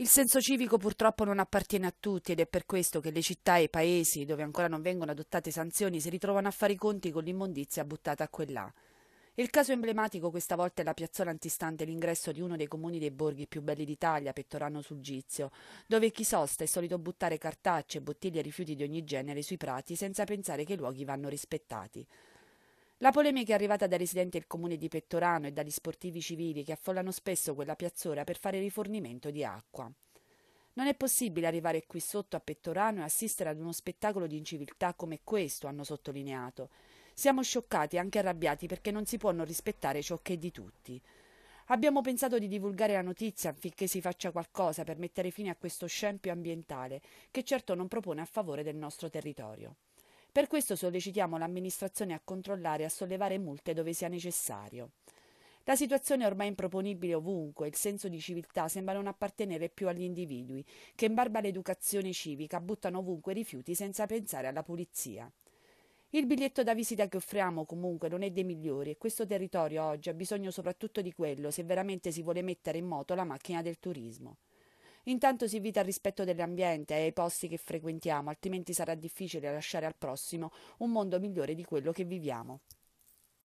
Il senso civico purtroppo non appartiene a tutti ed è per questo che le città e i paesi dove ancora non vengono adottate sanzioni si ritrovano a fare i conti con l'immondizia buttata a quell'A. Il caso emblematico questa volta è la piazzola antistante l'ingresso di uno dei comuni dei borghi più belli d'Italia, Pettorano sul Gizio, dove chi sosta è solito buttare cartacce, bottiglie e rifiuti di ogni genere sui prati senza pensare che i luoghi vanno rispettati. La polemica è arrivata dai residenti del comune di Pettorano e dagli sportivi civili che affollano spesso quella piazzora per fare rifornimento di acqua. Non è possibile arrivare qui sotto a Pettorano e assistere ad uno spettacolo di inciviltà come questo, hanno sottolineato. Siamo scioccati e anche arrabbiati perché non si può non rispettare ciò che è di tutti. Abbiamo pensato di divulgare la notizia affinché si faccia qualcosa per mettere fine a questo scempio ambientale, che certo non propone a favore del nostro territorio. Per questo sollecitiamo l'amministrazione a controllare e a sollevare multe dove sia necessario. La situazione è ormai improponibile ovunque, il senso di civiltà sembra non appartenere più agli individui, che in barba all'educazione civica buttano ovunque rifiuti senza pensare alla pulizia. Il biglietto da visita che offriamo comunque non è dei migliori e questo territorio oggi ha bisogno soprattutto di quello se veramente si vuole mettere in moto la macchina del turismo. Intanto si invita al rispetto dell'ambiente e ai posti che frequentiamo, altrimenti sarà difficile lasciare al prossimo un mondo migliore di quello che viviamo.